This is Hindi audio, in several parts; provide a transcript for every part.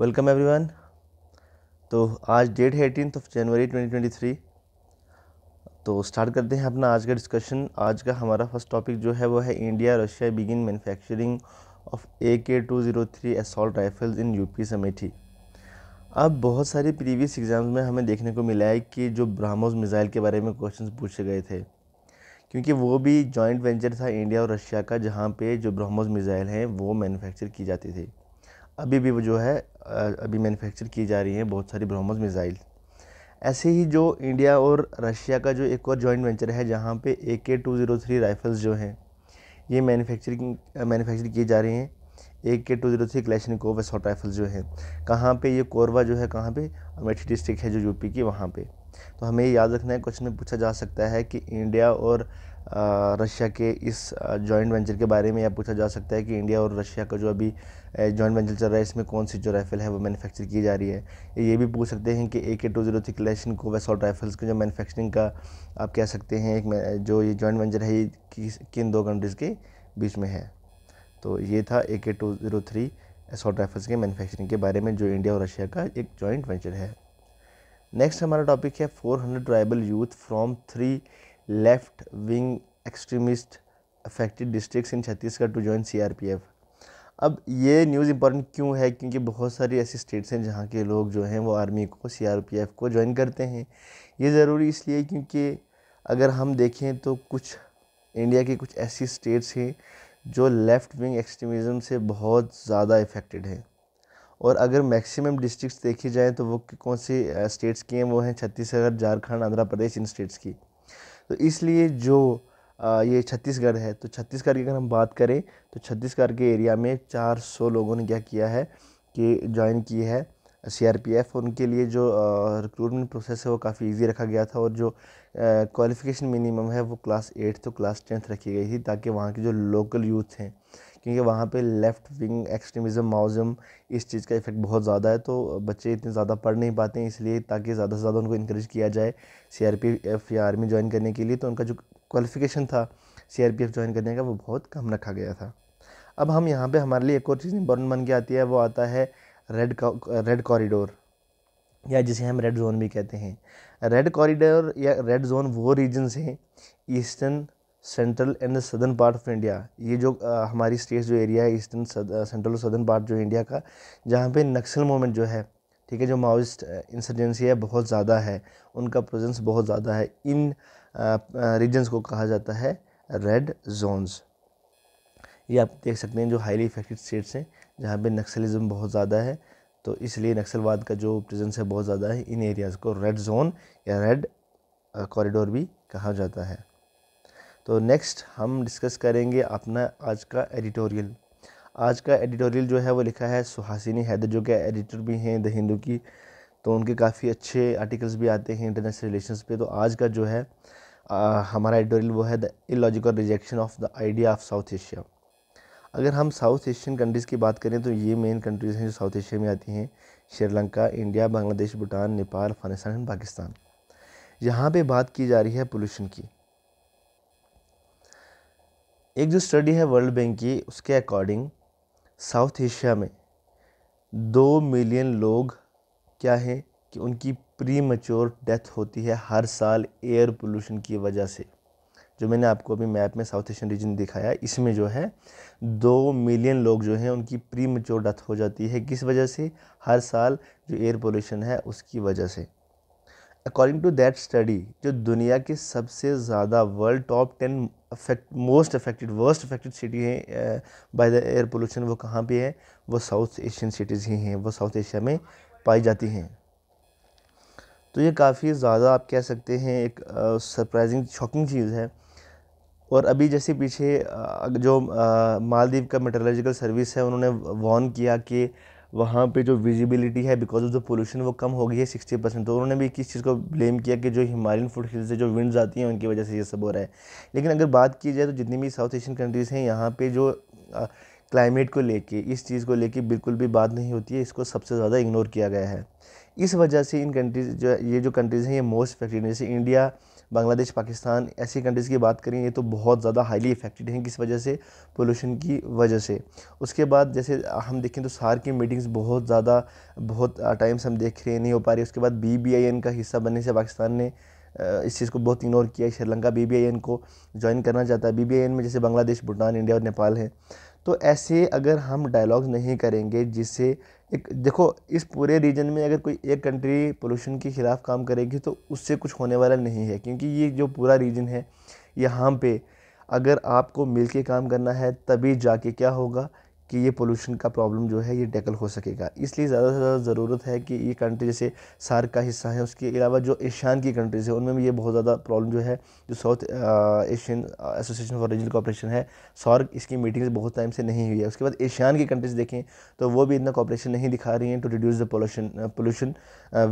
वेलकम एवरीवन तो आज डेट है एटीन ऑफ तो जनवरी 2023 तो स्टार्ट करते हैं अपना आज का डिस्कशन आज का हमारा फर्स्ट टॉपिक जो है वो है India Russia begin manufacturing of A K two zero three assault rifles in UP Amethi अब बहुत सारे प्रीवियस एग्ज़ाम्स में हमें देखने को मिला है कि जो ब्राह्मोस मिज़ाइल के बारे में क्वेश्चन पूछे गए थे क्योंकि वो भी जॉइंट वेंचर था इंडिया और रशिया का जहाँ पे जो ब्रह्मोस मिज़ाइल हैं वो मैन्युफैक्चर की जाती थी अभी भी वो जो है अभी मैन्युफैक्चर की जा रही हैं बहुत सारी ब्रह्मोस मिज़ाइल ऐसे ही जो इंडिया और रशिया का जो एक और जॉइंट वेंचर है जहाँ पे ए K two zero three rifles जो हैं ये मैन्युफैक्चरिंग मैन्युफैक्चर की जा रही हैं A K two zero three Kalashnikov assault rifles जो हैं कहाँ पर ये कोरवा जो है कहाँ पर अमेठी डिस्ट्रिक्ट है जो यूपी की वहाँ पर तो हमें ये याद रखना है क्वेश्चन में पूछा जा सकता है कि इंडिया और रशिया के इस जॉइंट वेंचर के बारे में यह पूछा जा सकता है कि इंडिया और रशिया का जो अभी जॉइंट वेंचर चल रहा है इसमें कौन सी जो राइफ़ल है वो मैन्युफैक्चर की जा रही है ये भी पूछ सकते हैं कि ए के टू जीरो थ्री क्लेशन को वेसॉल्ट राइफल्स के जो मैन्युफैक्चरिंग का आप कह सकते हैं एक जो ये जॉइंट वेंचर है ये किन दो कंट्रीज़ के बीच में है तो ये था A K two zero three assault rifles के मैन्युफैक्चरिंग के बारे में जो इंडिया और रशिया का एक जॉइंट वेंचर है नेक्स्ट हमारा टॉपिक है 400 tribal youth from three left wing extremist affected districts in Chhattisgarh to join F अब ये न्यूज़ इंपॉर्टेंट क्यों है क्योंकि बहुत सारी ऐसी स्टेट्स हैं जहाँ के लोग जो हैं वो आर्मी को एफ़ को ज्वाइन करते हैं ये ज़रूरी इसलिए क्योंकि अगर हम देखें तो कुछ इंडिया की कुछ ऐसी स्टेट्स हैं जो लेफ़्ट विंग एक्सट्रीमिज़म से बहुत ज़्यादा इफ़ेक्टेड हैं और अगर मैक्सिमम डिस्ट्रिक्ट्स देखी जाए तो वो कौन सी स्टेट्स की हैं वो हैं छत्तीसगढ़ झारखंड आंध्र प्रदेश इन स्टेट्स की तो इसलिए जो ये छत्तीसगढ़ है तो छत्तीसगढ़ की अगर हम बात करें तो छत्तीसगढ़ के एरिया में 400 लोगों ने क्या किया है कि ज्वाइन की है सीआरपीएफ उनके लिए जो रिक्रूटमेंट प्रोसेस है वो काफ़ी इजी रखा गया था और जो क्वालिफ़िकेशन मिनिमम है वो क्लास एट तो क्लास टेंथ रखी गई थी ताकि वहाँ के जो लोकल यूथ हैं क्योंकि वहाँ पे लेफ़्ट विंग एक्सट्रीमिज़म माओज़म इस चीज़ का इफ़ेक्ट बहुत ज़्यादा है तो बच्चे इतने ज़्यादा पढ़ नहीं पाते हैं इसलिए ताकि ज़्यादा से ज़्यादा उनको इंक्रेज किया जाए एफ या आर्मी ज्वाइन करने के लिए तो उनका जो क्वालिफ़िकेशन था एफ ज्वाइन करने का वो बहुत कम रखा गया था अब हम यहाँ पर हमारे लिए एक और चीज़ इंपॉर्टेंट बन के आती है वो आता है रेड रेड कॉरिडोर या जिसे हम रेड जोन भी कहते हैं रेड कॉरिडोर या रेड जोन वो रीजन्स हैं eastern central and southern part of India ये जो आ, हमारी स्टेट जो एरिया है ईस्टर्न सेंट्रल और सदर्न पार्ट जो इंडिया का जहाँ पे नक्सल मूवमेंट जो है ठीक है जो माओस्ट इंसर्जेंसी है बहुत ज़्यादा है उनका प्रेजेंस बहुत ज़्यादा है इन रीजन्स को कहा जाता है रेड जोन्स ये आप देख सकते हैं जो हाईली इफेक्टेड स्टेट्स हैं जहाँ पे नक्सलिज्म बहुत ज़्यादा है तो इसलिए नक्सलवाद का जो प्रेजेंस है बहुत ज़्यादा है इन एरियाज़ को रेड जोन या रेड कॉरिडोर भी कहा जाता है तो नेक्स्ट हम डिस्कस करेंगे अपना आज का एडिटोरियल आज का एडिटोरियल जो है वो लिखा है सुहासिनी हैदर जो कि एडिटर भी हैं द हिंदू की तो उनके काफ़ी अच्छे आर्टिकल्स भी आते हैं इंटरनेशनल रिलेशंस पे तो आज का जो है आ, हमारा एडिटोरियल वो है the illogical rejection of the idea of South Asia अगर हम साउथ एशियन कंट्रीज़ की बात करें तो ये मेन कंट्रीज़ हैं जो साउथ एशिया में आती हैं श्रीलंका इंडिया बांग्लादेश भूटान नेपाल अफगानिस्तान एंड पाकिस्तान यहाँ पे बात की जा रही है पोल्यूशन की एक जो स्टडी है वर्ल्ड बैंक की उसके अकॉर्डिंग साउथ एशिया में दो मिलियन लोग क्या हैं कि उनकी प्री मच्योर डेथ होती है हर साल एयर पोल्यूशन की वजह से जो मैंने आपको अभी मैप में साउथ एशियन रीजन दिखाया इसमें जो है दो मिलियन लोग जो हैं उनकी प्री मच्योर डेथ हो जाती है किस वजह से हर साल जो एयर पोल्यूशन है उसकी वजह से अकॉर्डिंग टू दैट स्टडी जो दुनिया की सबसे ज़्यादा world top ten most affected worst affected city हैं बाय द एयर पोल्यूशन वो कहाँ पे है वो साउथ एशियन सिटीज़ ही हैं वो साउथ एशिया में पाई जाती हैं तो ये काफ़ी ज़्यादा आप कह सकते हैं एक सरप्राइजिंग शॉकिंग चीज़ है और अभी जैसे पीछे जो मालदीव का मेट्रोलॉजिकल सर्विस है उन्होंने वॉर्न किया कि वहाँ पे जो विजिबिलिटी है बिकॉज ऑफ द पोल्यूशन वो कम हो गई है सिक्सटी परसेंट तो उन्होंने भी किस चीज़ को ब्लेम किया कि जो हिमालयन फूड हिल्स से जो विंड्स आती हैं उनकी वजह से ये सब हो रहा है लेकिन अगर बात की जाए तो जितनी भी साउथ एशियन कंट्रीज़ हैं यहाँ पर जो क्लाइमेट को लेके इस चीज़ को लेके बिल्कुल भी बात नहीं होती है इसको सबसे ज़्यादा इग्नोर किया गया है इस वजह से इन कंट्रीज जो ये जो कंट्रीज़ हैं ये मोस्ट इफेक्टेड हैं जैसे इंडिया बांग्लादेश पाकिस्तान ऐसी कंट्रीज़ की बात करें ये तो बहुत ज़्यादा हाईली इफेक्टेड हैं किस वजह से पोल्यूशन की वजह से उसके बाद जैसे हम देखें तो सार की मीटिंग्स बहुत ज़्यादा बहुत टाइम्स हम देख रहे नहीं हो पा रही उसके बाद बी का हिस्सा बनने से पाकिस्तान ने इस चीज़ को बहुत इग्नोर किया श्रीलंका बी को ज्वाइन करना चाहता है बी में जैसे बांग्लादेश भूटान इंडिया और नेपाल हैं तो ऐसे अगर हम डायलॉग्स नहीं करेंगे जिससे एक देखो इस पूरे रीजन में अगर कोई एक कंट्री पोल्यूशन के ख़िलाफ़ काम करेगी तो उससे कुछ होने वाला नहीं है क्योंकि ये जो पूरा रीजन है यहाँ पे अगर आपको मिल के काम करना है तभी जाके क्या होगा कि ये पोल्यूशन का प्रॉब्लम जो है ये टैकल हो सकेगा इसलिए ज़्यादा से ज़्यादा ज़रूरत है कि ये कंट्री जैसे सार्क का हिस्सा है उसके अलावा जो एशियान की कंट्रीज़ है उनमें भी ये बहुत ज़्यादा प्रॉब्लम जो है जो South Asian Association for Regional Cooperation है सार्क इसकी मीटिंग बहुत टाइम से नहीं हुई है उसके बाद एशियान की कंट्रीज़ देखें तो वो भी इतना कॉपरेशन नहीं दिखा रही हैं to reduce the pollution pollution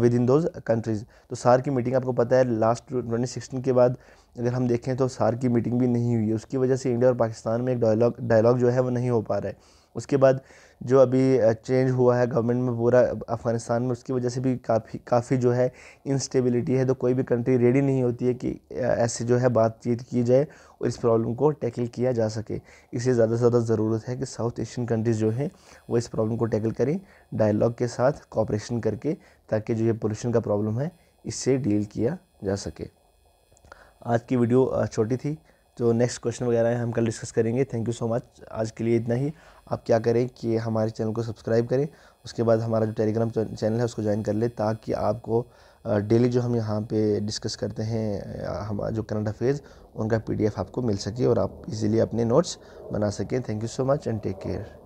within those countries तो सार्क की मीटिंग आपको पता है लास्ट ट्वेंटी के बाद अगर हम देखें तो सार की मीटिंग भी नहीं हुई है उसकी वजह से इंडिया और पाकिस्तान में एक डायलॉग डायलॉग जो है वो नहीं हो पा रहा है उसके बाद जो अभी चेंज हुआ है गवर्नमेंट में पूरा अफ़गानिस्तान में उसकी वजह से भी काफ़ी काफ़ी जो है इंस्टेबिलिटी है तो कोई भी कंट्री रेडी नहीं होती है कि ऐसे जो है बातचीत की जाए और इस प्रॉब्लम को टैकल किया जा सके इसलिए ज़्यादा से ज़्यादा ज़रूरत है कि साउथ एशियन कंट्रीज़ जो हैं वो इस प्रॉब्लम को टैकल करें डायलॉग के साथ कॉपरेशन करके ताकि जो ये पोल्यूशन का प्रॉब्लम है इससे डील किया जा सके आज की वीडियो छोटी थी जो नेक्स्ट क्वेश्चन वगैरह हैं हम कल डिस्कस करेंगे थैंक यू सो मच आज के लिए इतना ही आप क्या करें कि हमारे चैनल को सब्सक्राइब करें उसके बाद हमारा जो टेलीग्राम चैनल है उसको ज्वाइन कर लें ताकि आपको डेली जो हम यहाँ पे डिस्कस करते हैं हमारा जो करंट अफेयर्स उनका पीडीएफ आपको मिल सके और आप इजीली अपने नोट्स बना सकें thank you so much and take care